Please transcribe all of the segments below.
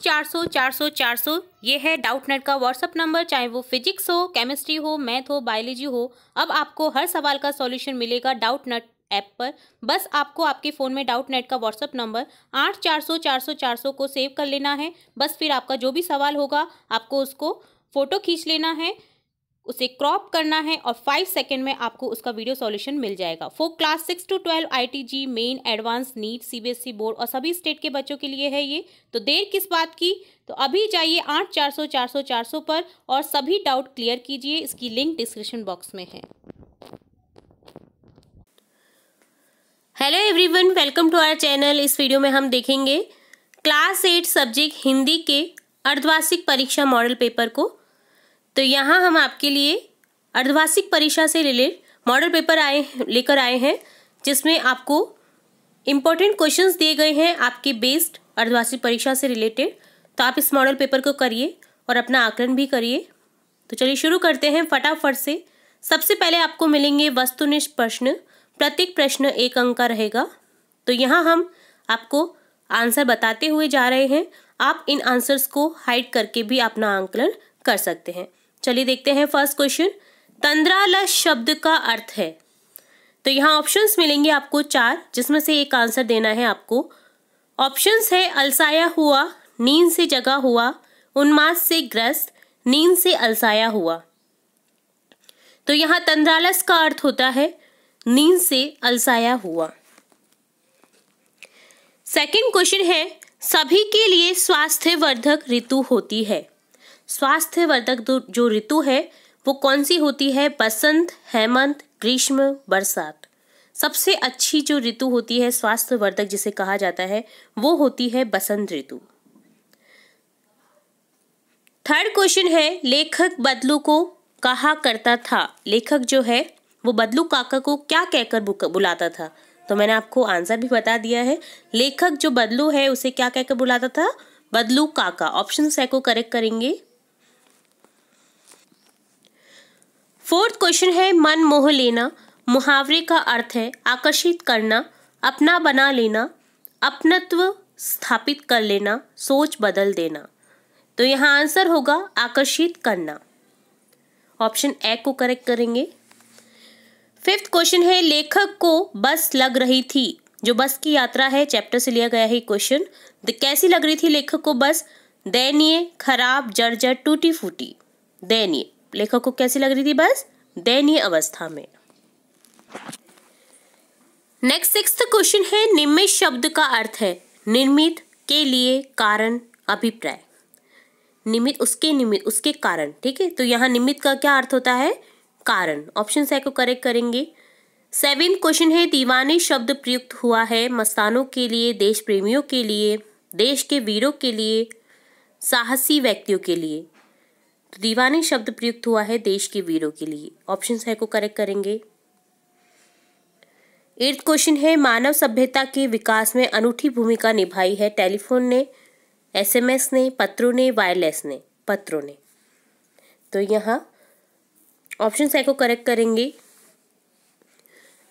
चार सौ चार सौ चार सौ ये है डाउट नेट का व्हाट्सअप नंबर चाहे वो फिजिक्स हो केमिस्ट्री हो मैथ हो बायोलॉजी हो अब आपको हर सवाल का सॉल्यूशन मिलेगा डाउट नेट ऐप पर बस आपको आपके फ़ोन में डाउट नेट का व्हाट्सअप नंबर आठ चार सौ चार सौ चार सौ को सेव कर लेना है बस फिर आपका जो भी सवाल होगा आपको उसको फ़ोटो खींच लेना है उसे क्रॉप करना है और फाइव सेकेंड में आपको उसका वीडियो सॉल्यूशन मिल जाएगा for class six to twelve IIT JEE main advanced NEET CBSE board और सभी स्टेट के बच्चों के लिए है ये तो देर किस बात की तो अभी जाइए आठ चार सौ चार सौ चार सौ पर और सभी डाउट क्लियर कीजिए इसकी लिंक डिस्क्रिप्शन बॉक्स में है hello one welcome to our channel इस वीडियो में हम देखेंगे क्लास एट सब्जेक्ट हिंदी के अर्धवार्षिक परीक्षा मॉडल पेपर को तो यहाँ हम आपके लिए अर्धवार्षिक परीक्षा से रिलेटेड मॉडल पेपर आए लेकर आए हैं जिसमें आपको इम्पोर्टेंट क्वेश्चंस दिए गए हैं आपके बेस्ड अर्धवार्षिक परीक्षा से रिलेटेड तो आप इस मॉडल पेपर को करिए और अपना आकलन भी करिए तो चलिए शुरू करते हैं फटाफट से सबसे पहले आपको मिलेंगे वस्तुनिष्ठ प्रश्न प्रत्येक प्रश्न एक अंक का रहेगा तो यहाँ हम आपको आंसर बताते हुए जा रहे हैं आप इन आंसर्स को हाइड करके भी अपना आंकलन कर सकते हैं चलिए देखते हैं फर्स्ट क्वेश्चन तंद्रालस शब्द का अर्थ है तो यहाँ ऑप्शंस मिलेंगे आपको चार जिसमें से एक आंसर देना है आपको ऑप्शंस है अलसाया हुआ नींद से जगा हुआ उन्माद से ग्रस्त नींद से अलसाया हुआ तो यहाँ तंद्रालस का अर्थ होता है नींद से अलसाया हुआ सेकंड क्वेश्चन है सभी के लिए स्वास्थ्यवर्धक ऋतु होती है स्वास्थ्यवर्धक जो ऋतु है वो कौन सी होती है बसंत हेमंत ग्रीष्म बरसात सबसे अच्छी जो ऋतु होती है स्वास्थ्यवर्धक जिसे कहा जाता है वो होती है बसंत ऋतु थर्ड क्वेश्चन है लेखक बदलू को कहा करता था लेखक जो है वो बदलू काका को क्या कहकर बुलाता था तो मैंने आपको आंसर भी बता दिया है लेखक जो बदलू है उसे क्या कहकर बुलाता था बदलू काका ऑप्शन सै को करेक्ट करेंगे फोर्थ क्वेश्चन है मन मोह लेना मुहावरे का अर्थ है आकर्षित करना अपना बना लेना अपनत्व स्थापित कर लेना सोच बदल देना तो यहाँ आंसर होगा आकर्षित करना ऑप्शन ए को करेक्ट करेंगे फिफ्थ क्वेश्चन है लेखक को बस लग रही थी जो बस की यात्रा है चैप्टर से लिया गया है क्वेश्चन कैसी लग रही थी लेखक को बस दयनीय खराब जर्जर टूटी फूटी दयनीय लेखक को कैसी लग रही थी बस दयनीय अवस्था में नेक्स्ट सिक्स क्वेश्चन है निमित शब्द का अर्थ है निर्मित के लिए कारण अभिप्राय निमित उसके निमित उसके कारण ठीक है तो यहाँ निमित का क्या अर्थ होता है कारण ऑप्शन साइ को करेक्ट करेंगे सेवन क्वेश्चन है दीवाने शब्द प्रयुक्त हुआ है मस्तानों के लिए देश प्रेमियों के लिए देश के वीरों के लिए साहसी व्यक्तियों के लिए तो दीवाने शब्द प्रयुक्त हुआ है देश के वीरों के लिए ऑप्शन है को करेक्ट करेंगे एर्थ क्वेश्चन है मानव सभ्यता के विकास में अनूठी भूमिका निभाई है टेलीफोन ने एसएमएस ने पत्रों ने वायरलेस ने पत्रों ने तो यहाँ ऑप्शन है को करेक्ट करेंगे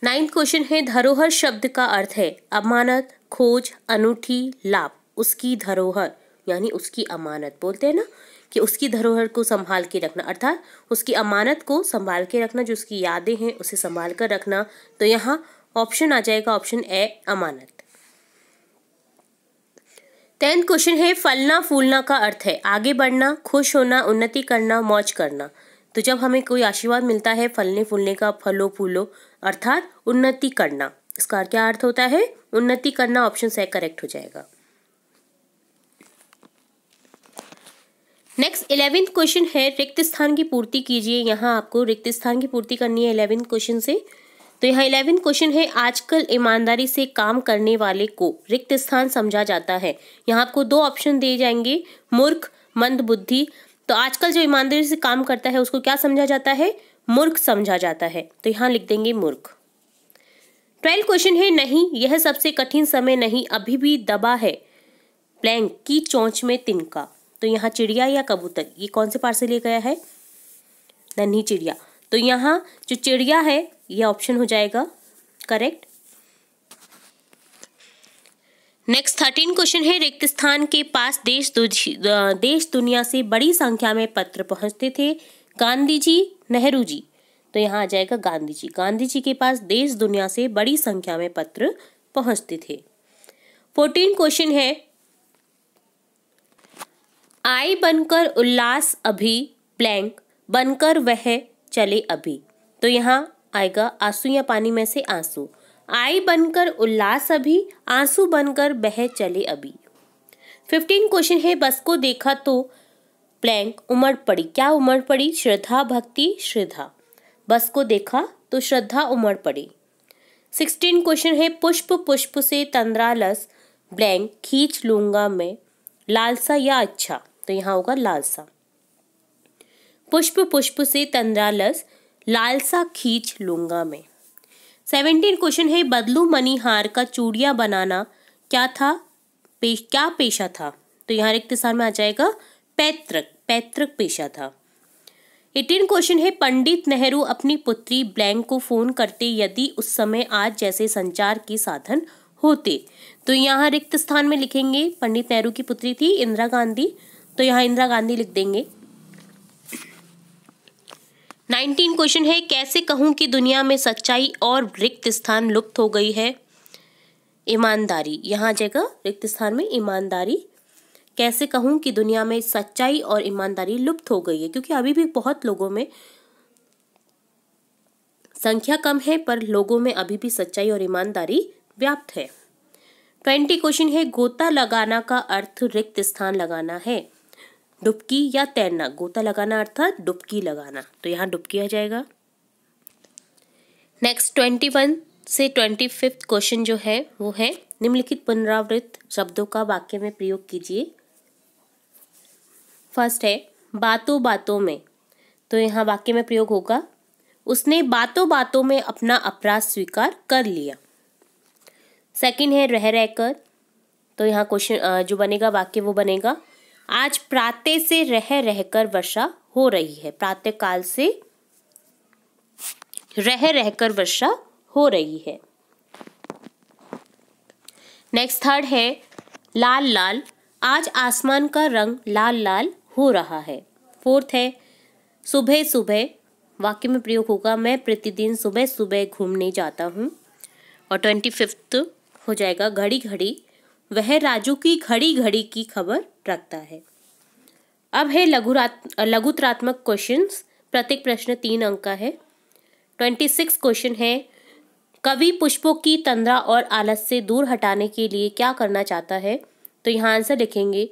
नाइन्थ क्वेश्चन है धरोहर शब्द का अर्थ है अमानत खोज अनूठी लाभ उसकी धरोहर यानी उसकी अमानत बोलते हैं ना कि उसकी धरोहर को संभाल के रखना अर्थात उसकी अमानत को संभाल के रखना जो उसकी यादें हैं उसे संभाल कर रखना तो यहाँ ऑप्शन आ जाएगा ऑप्शन ए अमानत टेंथ क्वेश्चन है फलना फूलना का अर्थ है आगे बढ़ना खुश होना उन्नति करना मौज करना तो जब हमें कोई आशीर्वाद मिलता है फलने फूलने का फलो फूलो अर्थात उन्नति करना इसका क्या अर्थ होता है उन्नति करना ऑप्शन से करेक्ट हो जाएगा नेक्स्ट इलेवेंथ क्वेश्चन है रिक्त स्थान की पूर्ति कीजिए यहाँ आपको रिक्त स्थान की पूर्ति करनी है इलेवेंथ क्वेश्चन से तो यहाँ इलेवेंथ क्वेश्चन है आजकल ईमानदारी से काम करने वाले को रिक्त स्थान समझा जाता है यहाँ आपको दो ऑप्शन दिए जाएंगे मूर्ख मंद बुद्धि तो आजकल जो ईमानदारी से काम करता है उसको क्या समझा जाता है मूर्ख समझा जाता है तो यहाँ लिख देंगे मूर्ख ट्वेल्थ क्वेश्चन है नहीं यह सबसे कठिन समय नहीं अभी भी दबा है प्लैंक की चौंच में तिनका तो यहाँ चिड़िया या कबूतर ये कौन से पार्ट से लिया गया है नन्ही चिड़िया तो यहाँ जो चिड़िया है ये ऑप्शन हो जाएगा करेक्ट नेक्स्ट थर्टीन क्वेश्चन है रिक्त स्थान के पास देश देश दुनिया से बड़ी संख्या में पत्र पहुंचते थे गांधी जी नेहरू जी तो यहाँ आ जाएगा गांधी जी गांधी जी के पास देश दुनिया से बड़ी संख्या में पत्र पहुंचते थे फोर्टीन क्वेश्चन है आई बनकर उल्लास अभी ब्लैंक बनकर वह चले अभी तो यहाँ आएगा आंसू या पानी में से आंसू आई बनकर उल्लास अभी आंसू बनकर बह चले अभी फिफ्टीन क्वेश्चन है बस को देखा तो ब्लैंक उमड़ पड़ी क्या उमड़ पड़ी श्रद्धा भक्ति श्रद्धा बस को देखा तो श्रद्धा उमड़ पड़ी सिक्सटीन क्वेश्चन है पुष्प पुष्प से तंद्रालस ब्लैंक खींच लूंगा मैं लालसा या अच्छा तो यहाँ होगा लालसा पुष्प पुष्प से तंद्रालस लालसा खींच लूंगा मैं सेवेंटीन क्वेश्चन है बदलू मनीहार का चूड़िया बनाना क्या था पे, क्या पेशा था तो यहाँ रिक्त स्थान में आ जाएगा पैतृक पैतृक पेशा था एटीन क्वेश्चन है पंडित नेहरू अपनी पुत्री ब्लैंक को फोन करते यदि उस समय आज जैसे संचार के साधन होते तो यहाँ रिक्त स्थान में लिखेंगे पंडित नेहरू की पुत्री थी इंदिरा गांधी तो यहाँ इंदिरा गांधी लिख देंगे नाइनटीन क्वेश्चन है कैसे कहूँ कि दुनिया में सच्चाई और रिक्त स्थान लुप्त हो गई है ईमानदारी यहाँ जगह रिक्त स्थान में ईमानदारी कैसे कहूँ कि दुनिया में सच्चाई और ईमानदारी लुप्त हो गई है क्योंकि अभी भी बहुत लोगों में संख्या कम है पर लोगों में अभी भी सच्चाई और ईमानदारी व्याप्त है ट्वेंटी क्वेश्चन है गोता लगाना का अर्थ रिक्त स्थान लगाना है डुबकी या तैरना गोता लगाना अर्थात डुबकी लगाना तो यहाँ डुबकी आ जाएगा नेक्स्ट ट्वेंटी वन से ट्वेंटी फिफ्थ क्वेश्चन जो है वो है निम्नलिखित पुनरावृत्त शब्दों का वाक्य में प्रयोग कीजिए फर्स्ट है बातों बातों में तो यहाँ वाक्य में प्रयोग होगा उसने बातों बातों में अपना अपराध स्वीकार कर लिया सेकंड है रह रहकर तो यहाँ क्वेश्चन जो बनेगा वाक्य वो बनेगा आज प्रातः से रह रहकर वर्षा हो रही है प्रातः काल से रह रहकर वर्षा हो रही है नेक्स्ट थर्ड है लाल लाल आज आसमान का रंग लाल लाल हो रहा है फोर्थ है सुबह सुबह वाक्य में प्रयोग होगा मैं प्रतिदिन सुबह सुबह घूमने जाता हूँ और ट्वेंटी फिफ्थ हो जाएगा घड़ी घड़ी वह राजू की घड़ी घड़ी की खबर रखता है अब है लघुरात्म लघुत्रात्मक क्वेश्चन प्रत्येक प्रश्न तीन अंक का है ट्वेंटी सिक्स क्वेश्चन है कवि पुष्पों की तंद्रा और आलस से दूर हटाने के लिए क्या करना चाहता है तो यहाँ आंसर लिखेंगे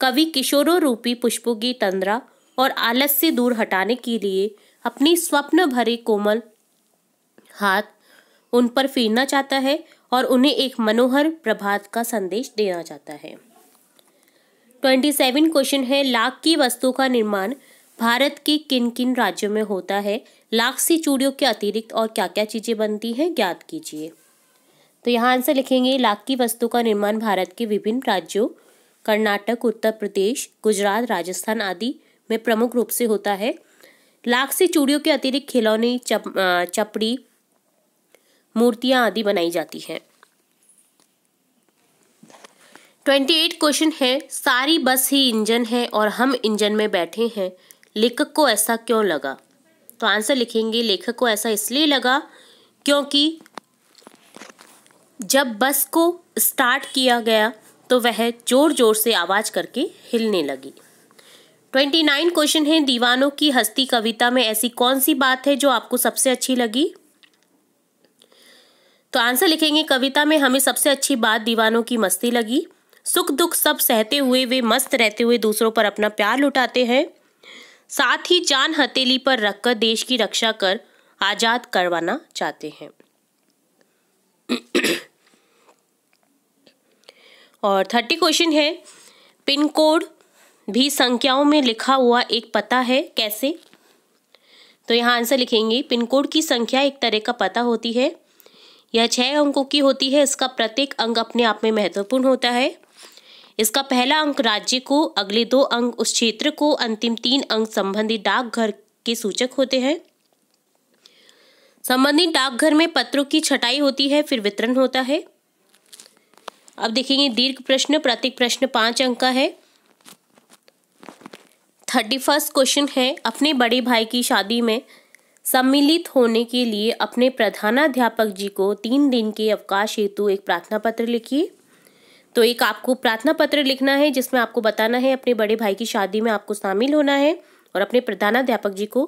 कवि किशोरों रूपी पुष्पों की तंद्रा और आलस से दूर हटाने के लिए अपनी स्वप्न भरे कोमल हाथ उन पर फेरना चाहता है और उन्हें एक मनोहर प्रभात का संदेश देना चाहता है ट्वेंटी सेवन क्वेश्चन है लाख की वस्तु का निर्माण भारत के किन किन राज्यों में होता है लाख से चूड़ियों के अतिरिक्त और क्या क्या चीज़ें बनती हैं ज्ञात कीजिए तो यहाँ आंसर लिखेंगे लाख की वस्तु का निर्माण भारत के विभिन्न राज्यों कर्नाटक उत्तर प्रदेश गुजरात राजस्थान आदि में प्रमुख रूप से होता है लाख से चूड़ियों के अतिरिक्त खिलौने चप, चपड़ी मूर्तियाँ आदि बनाई जाती हैं ट्वेंटी एट क्वेश्चन है सारी बस ही इंजन है और हम इंजन में बैठे हैं लेखक को ऐसा क्यों लगा तो आंसर लिखेंगे लेखक को ऐसा इसलिए लगा क्योंकि जब बस को स्टार्ट किया गया तो वह जोर जोर से आवाज़ करके हिलने लगी ट्वेंटी नाइन क्वेश्चन है दीवानों की हस्ती कविता में ऐसी कौन सी बात है जो आपको सबसे अच्छी लगी तो आंसर लिखेंगे कविता में हमें सबसे अच्छी बात दीवानों की मस्ती लगी सुख दुख सब सहते हुए वे मस्त रहते हुए दूसरों पर अपना प्यार लुटाते हैं साथ ही जान हथेली पर रखकर देश की रक्षा कर आज़ाद करवाना चाहते हैं और थर्टी क्वेश्चन है पिन कोड भी संख्याओं में लिखा हुआ एक पता है कैसे तो यहाँ आंसर लिखेंगे पिन कोड की संख्या एक तरह का पता होती है यह छः अंकों की होती है इसका प्रत्येक अंक अपने आप में महत्वपूर्ण होता है इसका पहला अंक राज्य को अगले दो अंक उस क्षेत्र को अंतिम तीन अंक संबंधी डाकघर के सूचक होते हैं संबंधित डाकघर में पत्रों की छटाई होती है फिर वितरण होता है अब देखेंगे दीर्घ प्रश्न प्रत्येक प्रश्न पांच अंक का है थर्टी फर्स्ट क्वेश्चन है अपने बड़े भाई की शादी में सम्मिलित होने के लिए अपने प्रधानाध्यापक जी को तीन दिन के अवकाश हेतु एक प्रार्थना पत्र लिखिए तो एक आपको प्रार्थना पत्र लिखना है जिसमें आपको बताना है अपने बड़े भाई की शादी में आपको शामिल होना है और अपने प्रधानाध्यापक जी को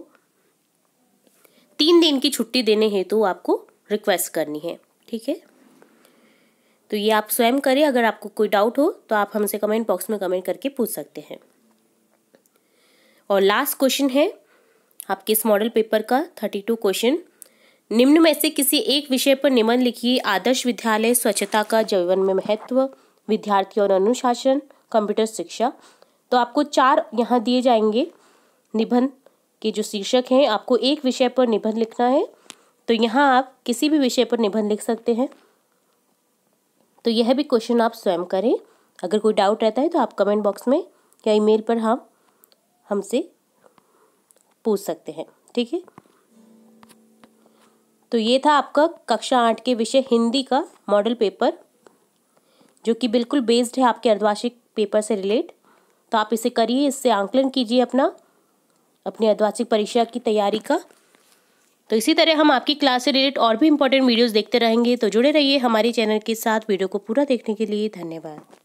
तीन दिन की छुट्टी देने हेतु तो आपको रिक्वेस्ट करनी है ठीक है तो ये आप स्वयं करें अगर आपको कोई डाउट हो तो आप हमसे कमेंट बॉक्स में कमेंट करके पूछ सकते हैं और लास्ट क्वेश्चन है आपके इस मॉडल पेपर का थर्टी टू क्वेश्चन निम्न में से किसी एक विषय पर निबंध लिखिए आदर्श विद्यालय स्वच्छता का जीवन में महत्व विद्यार्थी और अनुशासन कंप्यूटर शिक्षा तो आपको चार यहाँ दिए जाएंगे निबंध के जो शीर्षक हैं आपको एक विषय पर निबंध लिखना है तो यहाँ आप किसी भी विषय पर निबंध लिख सकते हैं तो यह भी क्वेश्चन आप स्वयं करें अगर कोई डाउट रहता है तो आप कमेंट बॉक्स में या ईमेल पर हम हमसे पूछ सकते हैं ठीक है तो ये था आपका कक्षा आठ के विषय हिंदी का मॉडल पेपर जो कि बिल्कुल बेस्ड है आपके अर्धवार्षिक पेपर से रिलेट तो आप इसे करिए इससे आंकलन कीजिए अपना अपनी अर्धवार्षिक परीक्षा की तैयारी का तो इसी तरह हम आपकी क्लास से रिलेट और भी इम्पोर्टेंट वीडियोस देखते रहेंगे तो जुड़े रहिए हमारे चैनल के साथ वीडियो को पूरा देखने के लिए धन्यवाद